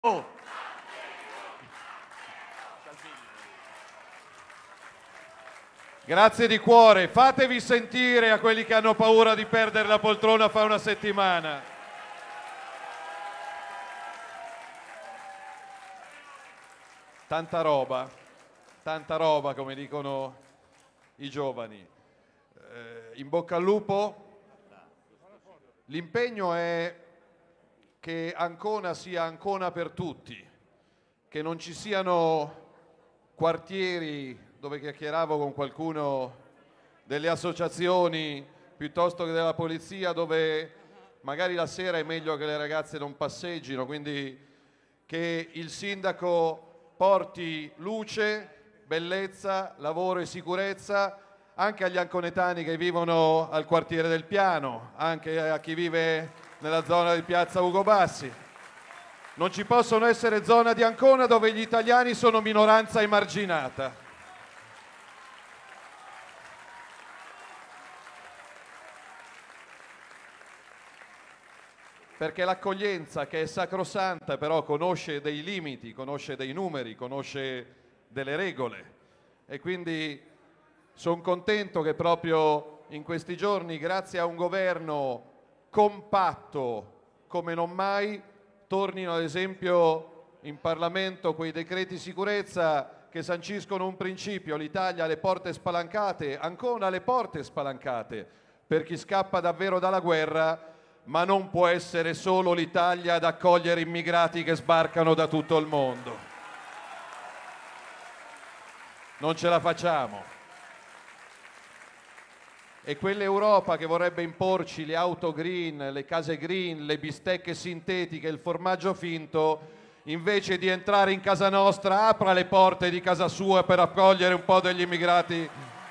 Oh. Grazie di cuore, fatevi sentire a quelli che hanno paura di perdere la poltrona fa una settimana. Tanta roba, tanta roba come dicono i giovani. Eh, in bocca al lupo, l'impegno è che Ancona sia Ancona per tutti, che non ci siano quartieri dove chiacchieravo con qualcuno delle associazioni piuttosto che della polizia dove magari la sera è meglio che le ragazze non passeggino, quindi che il sindaco porti luce, bellezza, lavoro e sicurezza anche agli anconetani che vivono al quartiere del piano, anche a chi vive nella zona di piazza Ugo Bassi. Non ci possono essere zone di Ancona dove gli italiani sono minoranza emarginata. Perché l'accoglienza, che è sacrosanta, però conosce dei limiti, conosce dei numeri, conosce delle regole. E quindi sono contento che proprio in questi giorni, grazie a un governo compatto come non mai, tornino ad esempio in Parlamento quei decreti sicurezza che sanciscono un principio, l'Italia ha le porte spalancate, ancora le porte spalancate per chi scappa davvero dalla guerra, ma non può essere solo l'Italia ad accogliere immigrati che sbarcano da tutto il mondo. Non ce la facciamo. E quell'Europa che vorrebbe imporci le auto green, le case green, le bistecche sintetiche, il formaggio finto, invece di entrare in casa nostra, apra le porte di casa sua per accogliere un po' degli immigrati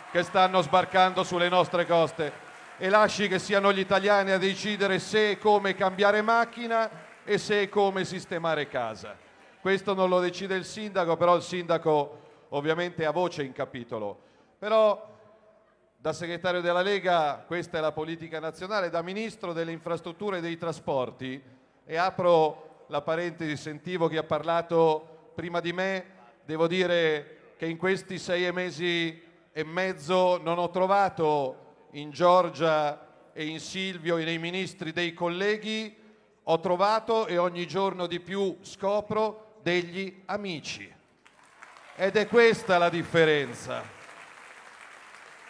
che stanno sbarcando sulle nostre coste e lasci che siano gli italiani a decidere se e come cambiare macchina e se e come sistemare casa. Questo non lo decide il sindaco, però il sindaco ovviamente ha voce in capitolo. Però da segretario della Lega questa è la politica nazionale, da ministro delle infrastrutture e dei trasporti e apro la parentesi, sentivo chi ha parlato prima di me, devo dire che in questi sei mesi e mezzo non ho trovato in Giorgia e in Silvio e nei ministri dei colleghi, ho trovato e ogni giorno di più scopro degli amici. Ed è questa la differenza.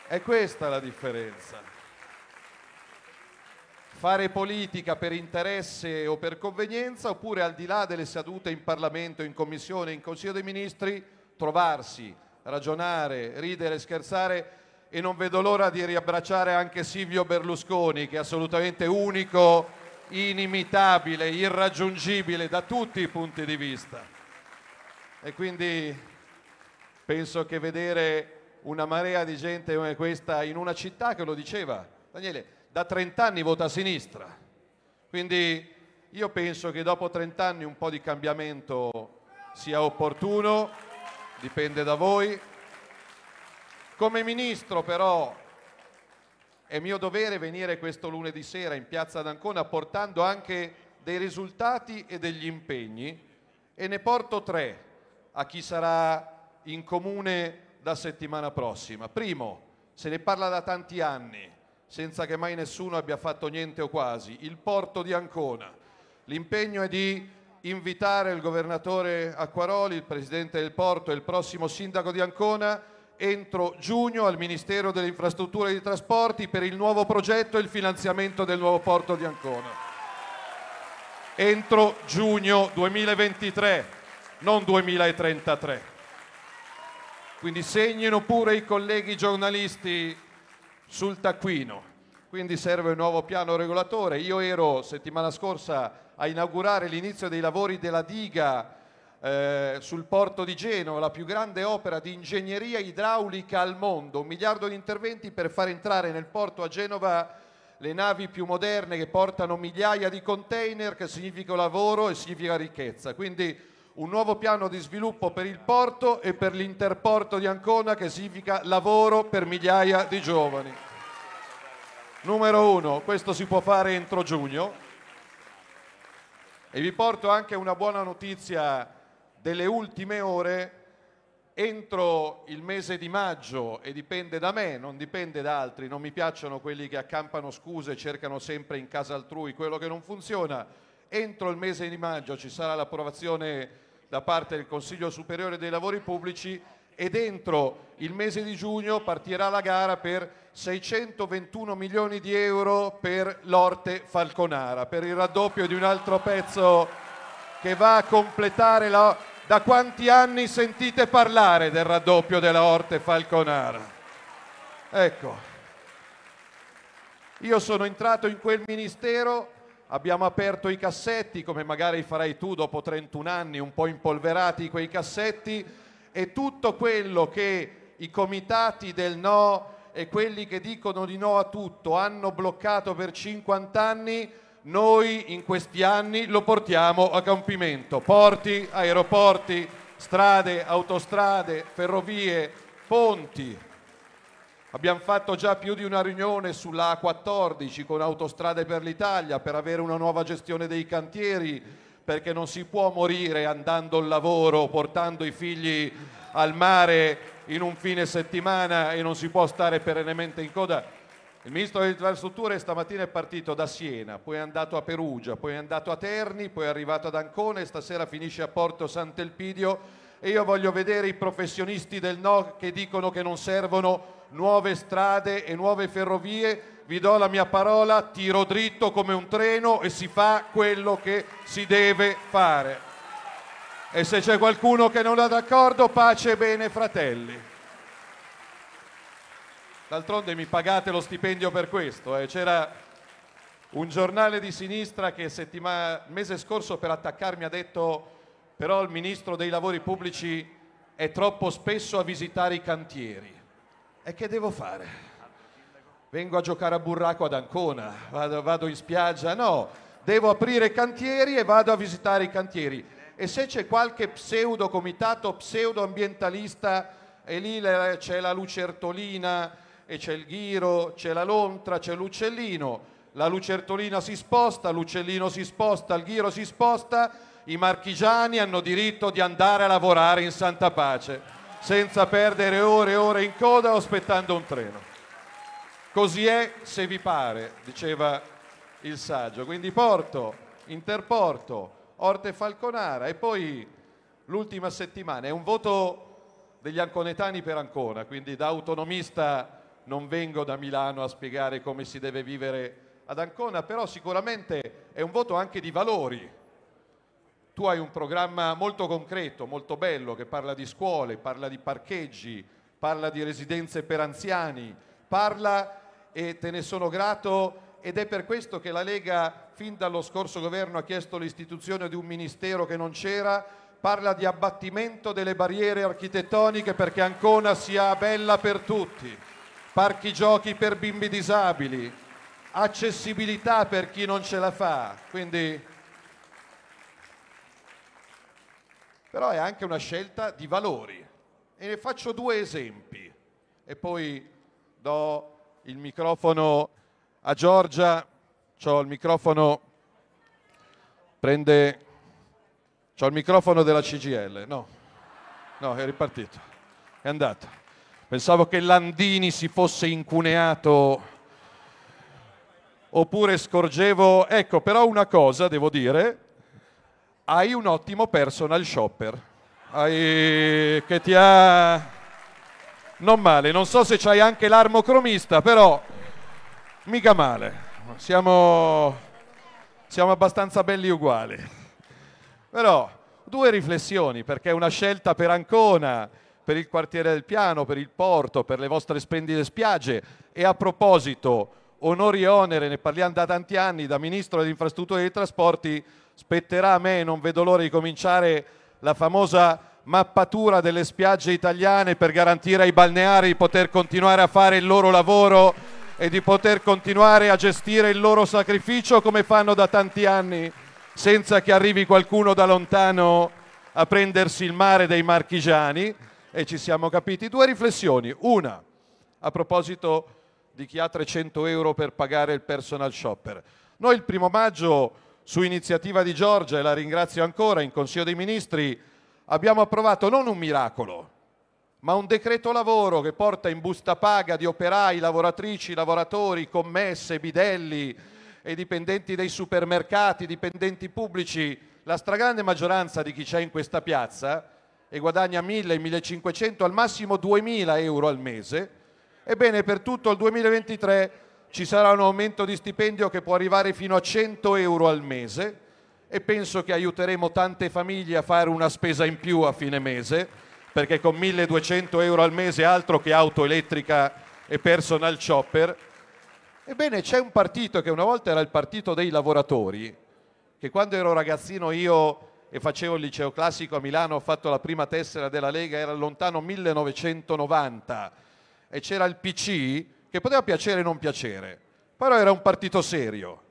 È questa la differenza. Fare politica per interesse o per convenienza oppure al di là delle sedute in Parlamento, in Commissione, in Consiglio dei Ministri, trovarsi, ragionare, ridere, scherzare e non vedo l'ora di riabbracciare anche Silvio Berlusconi che è assolutamente unico, inimitabile, irraggiungibile da tutti i punti di vista. E quindi penso che vedere una marea di gente come questa in una città che lo diceva, Daniele, da 30 anni vota a sinistra. Quindi io penso che dopo 30 anni un po' di cambiamento sia opportuno, dipende da voi. Come ministro però è mio dovere venire questo lunedì sera in piazza d'Ancona portando anche dei risultati e degli impegni e ne porto tre a chi sarà in comune da settimana prossima. Primo, se ne parla da tanti anni, senza che mai nessuno abbia fatto niente o quasi, il porto di Ancona. L'impegno è di invitare il governatore Acquaroli, il presidente del porto e il prossimo sindaco di Ancona entro giugno al Ministero delle Infrastrutture e dei Trasporti per il nuovo progetto e il finanziamento del nuovo porto di Ancona. Entro giugno 2023, non 2033. Quindi segnino pure i colleghi giornalisti sul taccuino. Quindi serve un nuovo piano regolatore. Io ero settimana scorsa a inaugurare l'inizio dei lavori della diga eh, sul porto di Genova, la più grande opera di ingegneria idraulica al mondo, un miliardo di interventi per far entrare nel porto a Genova le navi più moderne che portano migliaia di container, che significa lavoro e significa ricchezza. Quindi un nuovo piano di sviluppo per il porto e per l'interporto di Ancona che significa lavoro per migliaia di giovani. Numero uno, questo si può fare entro giugno. E vi porto anche una buona notizia delle ultime ore. Entro il mese di maggio, e dipende da me, non dipende da altri, non mi piacciono quelli che accampano scuse e cercano sempre in casa altrui quello che non funziona. Entro il mese di maggio ci sarà l'approvazione da parte del Consiglio Superiore dei Lavori Pubblici e dentro il mese di giugno partirà la gara per 621 milioni di euro per l'Orte Falconara, per il raddoppio di un altro pezzo che va a completare la... Da quanti anni sentite parlare del raddoppio della Orte Falconara? Ecco, io sono entrato in quel ministero abbiamo aperto i cassetti, come magari farai tu dopo 31 anni, un po' impolverati quei cassetti, e tutto quello che i comitati del no e quelli che dicono di no a tutto hanno bloccato per 50 anni, noi in questi anni lo portiamo a compimento. Porti, aeroporti, strade, autostrade, ferrovie, ponti. Abbiamo fatto già più di una riunione sulla A14 con Autostrade per l'Italia per avere una nuova gestione dei cantieri, perché non si può morire andando al lavoro, portando i figli al mare in un fine settimana e non si può stare perennemente in coda. Il ministro delle infrastrutture stamattina è partito da Siena, poi è andato a Perugia, poi è andato a Terni, poi è arrivato ad Ancona e stasera finisce a Porto Sant'Elpidio e io voglio vedere i professionisti del no che dicono che non servono nuove strade e nuove ferrovie. Vi do la mia parola, tiro dritto come un treno e si fa quello che si deve fare. E se c'è qualcuno che non è d'accordo, pace e bene, fratelli. D'altronde mi pagate lo stipendio per questo. Eh. C'era un giornale di sinistra che il mese scorso per attaccarmi ha detto però il ministro dei lavori pubblici è troppo spesso a visitare i cantieri. E che devo fare? Vengo a giocare a burraco ad Ancona, vado, vado in spiaggia? No, devo aprire cantieri e vado a visitare i cantieri. E se c'è qualche pseudo comitato, pseudo ambientalista, e lì c'è la lucertolina, e c'è il ghiro, c'è la lontra, c'è l'uccellino. La lucertolina si sposta, l'uccellino si sposta, il ghiro si sposta, i marchigiani hanno diritto di andare a lavorare in santa pace senza perdere ore e ore in coda o aspettando un treno. Così è se vi pare, diceva il saggio. Quindi Porto, Interporto, Orte Falconara e poi l'ultima settimana. È un voto degli anconetani per Ancona, quindi da autonomista non vengo da Milano a spiegare come si deve vivere ad Ancona, però sicuramente è un voto anche di valori, tu hai un programma molto concreto, molto bello, che parla di scuole, parla di parcheggi, parla di residenze per anziani, parla e te ne sono grato ed è per questo che la Lega fin dallo scorso governo ha chiesto l'istituzione di un ministero che non c'era, parla di abbattimento delle barriere architettoniche perché Ancona sia bella per tutti, parchi giochi per bimbi disabili, accessibilità per chi non ce la fa. Quindi però è anche una scelta di valori. E ne faccio due esempi e poi do il microfono a Giorgia, ho il microfono, prende, ho il microfono della CGL, no, no, è ripartito, è andato. Pensavo che Landini si fosse incuneato oppure scorgevo, ecco però una cosa devo dire, hai un ottimo personal shopper. Hai... che ti ha... Non male, non so se c'hai anche l'armo cromista, però mica male. Siamo, siamo abbastanza belli uguali. Però due riflessioni, perché è una scelta per Ancona, per il quartiere del Piano, per il porto, per le vostre splendide spiagge. E a proposito, onori e onere, ne parliamo da tanti anni, da Ministro delle Infrastrutture e dei Trasporti, Spetterà a me, non vedo l'ora di cominciare la famosa mappatura delle spiagge italiane per garantire ai balneari di poter continuare a fare il loro lavoro e di poter continuare a gestire il loro sacrificio come fanno da tanti anni, senza che arrivi qualcuno da lontano a prendersi il mare dei marchigiani. E ci siamo capiti. Due riflessioni. Una, a proposito di chi ha 300 euro per pagare il personal shopper. Noi il primo maggio su iniziativa di Giorgia, e la ringrazio ancora, in Consiglio dei Ministri abbiamo approvato non un miracolo, ma un decreto lavoro che porta in busta paga di operai, lavoratrici, lavoratori, commesse, bidelli e dipendenti dei supermercati, dipendenti pubblici, la stragrande maggioranza di chi c'è in questa piazza e guadagna 1.000, 1.500, al massimo 2.000 euro al mese. Ebbene, per tutto il 2023 ci sarà un aumento di stipendio che può arrivare fino a 100 euro al mese e penso che aiuteremo tante famiglie a fare una spesa in più a fine mese, perché con 1200 euro al mese altro che auto elettrica e personal chopper. Ebbene, c'è un partito che una volta era il partito dei lavoratori, che quando ero ragazzino io e facevo il liceo classico a Milano, ho fatto la prima tessera della Lega, era lontano 1990 e c'era il PC che poteva piacere o non piacere, però era un partito serio,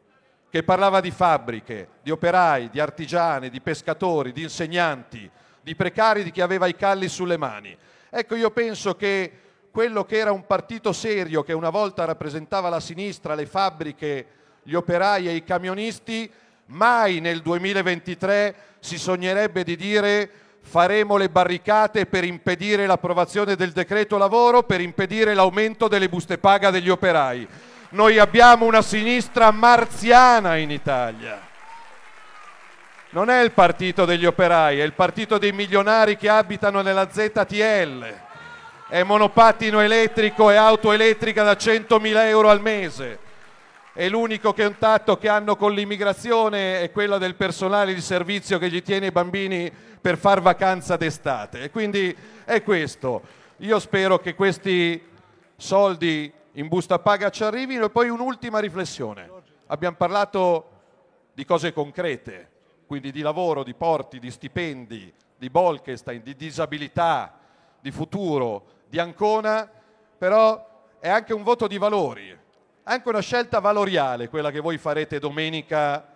che parlava di fabbriche, di operai, di artigiani, di pescatori, di insegnanti, di precari, di chi aveva i calli sulle mani. Ecco, io penso che quello che era un partito serio, che una volta rappresentava la sinistra, le fabbriche, gli operai e i camionisti, mai nel 2023 si sognerebbe di dire faremo le barricate per impedire l'approvazione del decreto lavoro, per impedire l'aumento delle buste paga degli operai. Noi abbiamo una sinistra marziana in Italia. Non è il partito degli operai, è il partito dei milionari che abitano nella ZTL. È monopattino elettrico e auto elettrica da 100.000 euro al mese e l'unico contatto che hanno con l'immigrazione è quello del personale di servizio che gli tiene i bambini per far vacanza d'estate. Quindi è questo. Io spero che questi soldi in busta paga ci arrivino e poi un'ultima riflessione. Abbiamo parlato di cose concrete, quindi di lavoro, di porti, di stipendi, di Bolkestein, di disabilità, di futuro, di Ancona, però è anche un voto di valori, anche una scelta valoriale quella che voi farete domenica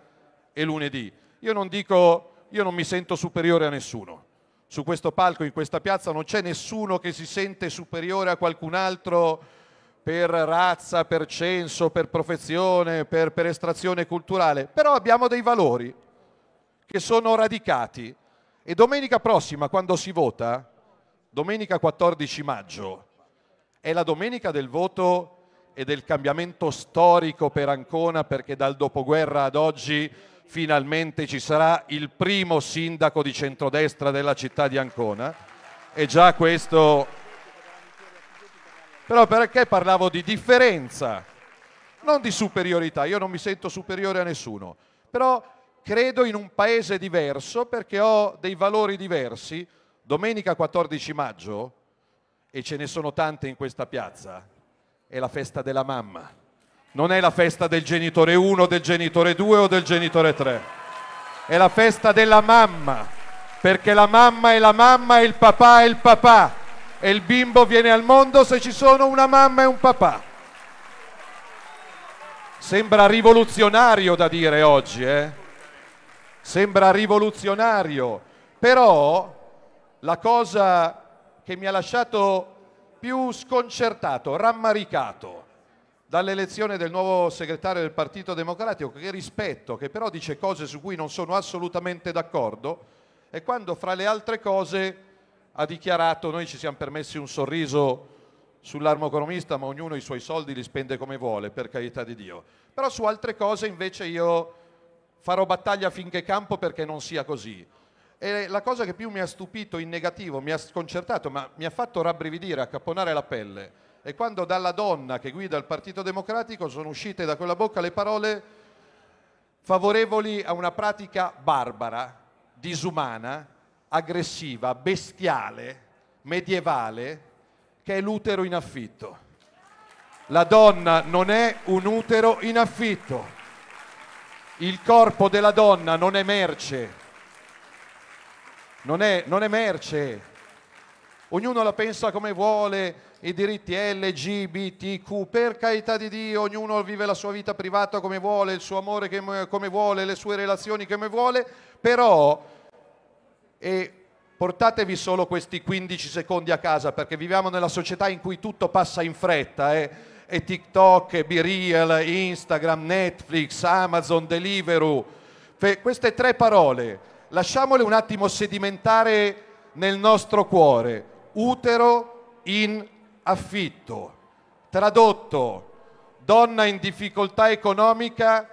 e lunedì. Io non dico io non mi sento superiore a nessuno. Su questo palco, in questa piazza, non c'è nessuno che si sente superiore a qualcun altro per razza, per censo, per professione, per, per estrazione culturale. Però abbiamo dei valori che sono radicati. E domenica prossima, quando si vota, domenica 14 maggio, è la domenica del voto e del cambiamento storico per Ancona perché dal dopoguerra ad oggi finalmente ci sarà il primo sindaco di centrodestra della città di Ancona e già questo... Però perché parlavo di differenza, non di superiorità, io non mi sento superiore a nessuno, però credo in un paese diverso perché ho dei valori diversi. Domenica 14 maggio, e ce ne sono tante in questa piazza, è la festa della mamma non è la festa del genitore 1, del genitore 2 o del genitore 3. È la festa della mamma, perché la mamma è la mamma e il papà è il papà. E il bimbo viene al mondo se ci sono una mamma e un papà. Sembra rivoluzionario da dire oggi, eh? Sembra rivoluzionario, però la cosa che mi ha lasciato più sconcertato, rammaricato, dall'elezione del nuovo segretario del Partito Democratico che rispetto, che però dice cose su cui non sono assolutamente d'accordo e quando fra le altre cose ha dichiarato noi ci siamo permessi un sorriso sull'armo economista ma ognuno i suoi soldi li spende come vuole per carità di Dio però su altre cose invece io farò battaglia finché campo perché non sia così e la cosa che più mi ha stupito in negativo mi ha sconcertato ma mi ha fatto rabbrividire, accapponare la pelle e quando dalla donna che guida il Partito Democratico sono uscite da quella bocca le parole favorevoli a una pratica barbara, disumana, aggressiva, bestiale, medievale, che è l'utero in affitto. La donna non è un utero in affitto. Il corpo della donna non è merce. Non è, non è merce. Ognuno la pensa come vuole, i diritti LGBTQ. Per carità di Dio, ognuno vive la sua vita privata come vuole, il suo amore come vuole, le sue relazioni come vuole, però e portatevi solo questi 15 secondi a casa perché viviamo nella società in cui tutto passa in fretta. Eh? E TikTok, e BeReal, Instagram, Netflix, Amazon, Deliveroo. Fe- queste tre parole, lasciamole un attimo sedimentare nel nostro cuore. Utero in affitto. Tradotto, donna in difficoltà economica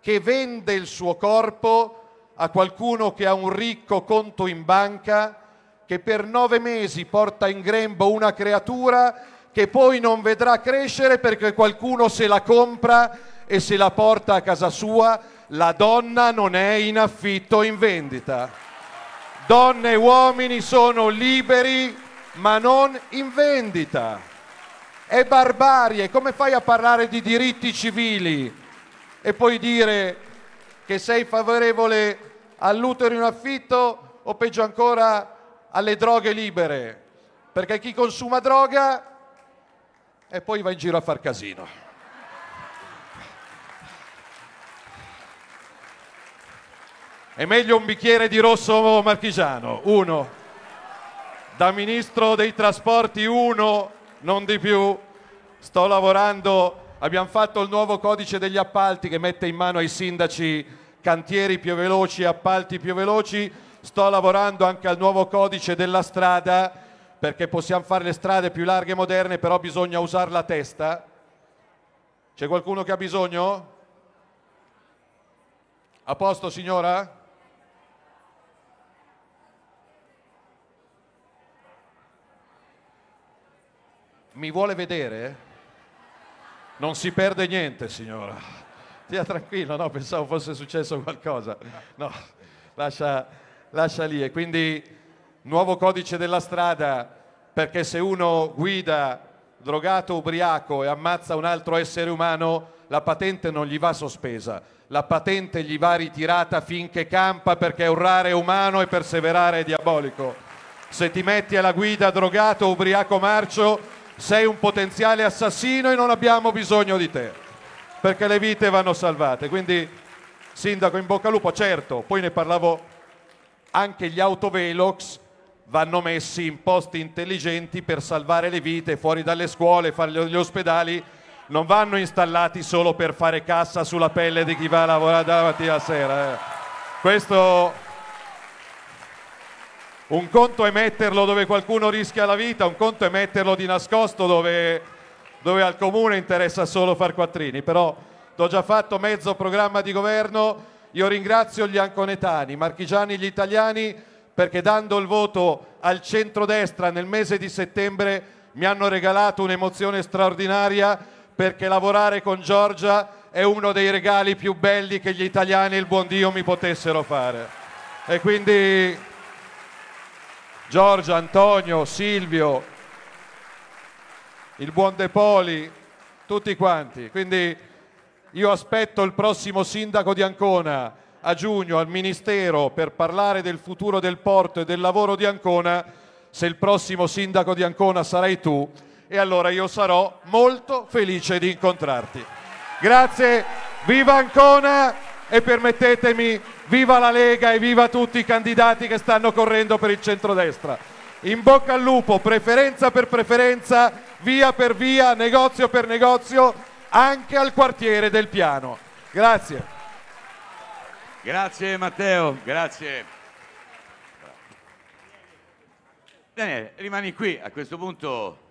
che vende il suo corpo a qualcuno che ha un ricco conto in banca, che per nove mesi porta in grembo una creatura che poi non vedrà crescere perché qualcuno se la compra e se la porta a casa sua, la donna non è in affitto o in vendita. Donne e uomini sono liberi ma non in vendita. È barbarie, come fai a parlare di diritti civili e poi dire che sei favorevole all'utero in affitto o peggio ancora alle droghe libere? Perché chi consuma droga e poi va in giro a far casino. È meglio un bicchiere di rosso marchigiano, uno da ministro dei trasporti uno, non di più, sto lavorando, abbiamo fatto il nuovo codice degli appalti che mette in mano ai sindaci cantieri più veloci, appalti più veloci, sto lavorando anche al nuovo codice della strada perché possiamo fare le strade più larghe e moderne, però bisogna usare la testa. C'è qualcuno che ha bisogno? A posto signora? Mi vuole vedere? Non si perde niente, signora. Stia tranquillo, no? Pensavo fosse successo qualcosa. No, lascia, lascia lì. E quindi, nuovo codice della strada, perché se uno guida drogato, ubriaco e ammazza un altro essere umano, la patente non gli va sospesa, la patente gli va ritirata finché campa perché urrare è umano e perseverare è diabolico. Se ti metti alla guida drogato, ubriaco marcio, sei un potenziale assassino e non abbiamo bisogno di te, perché le vite vanno salvate. Quindi, sindaco, in bocca al lupo, certo, poi ne parlavo, anche gli autovelox vanno messi in posti intelligenti per salvare le vite fuori dalle scuole, fare gli ospedali, non vanno installati solo per fare cassa sulla pelle di chi va a lavorare da mattina a sera. Eh. Questo un conto è metterlo dove qualcuno rischia la vita, un conto è metterlo di nascosto dove, dove, al comune interessa solo far quattrini, però ho già fatto mezzo programma di governo, io ringrazio gli anconetani, i marchigiani, gli italiani perché dando il voto al centrodestra nel mese di settembre mi hanno regalato un'emozione straordinaria perché lavorare con Giorgia è uno dei regali più belli che gli italiani e il buon Dio mi potessero fare. E quindi Giorgio, Antonio, Silvio, il buon De Poli, tutti quanti. Quindi io aspetto il prossimo sindaco di Ancona a giugno al Ministero per parlare del futuro del porto e del lavoro di Ancona. Se il prossimo sindaco di Ancona sarai tu, e allora io sarò molto felice di incontrarti. Grazie, viva Ancona! e permettetemi, viva la Lega e viva tutti i candidati che stanno correndo per il centrodestra. In bocca al lupo, preferenza per preferenza, via per via, negozio per negozio, anche al quartiere del piano. Grazie. Grazie Matteo, grazie. Daniele, rimani qui, a questo punto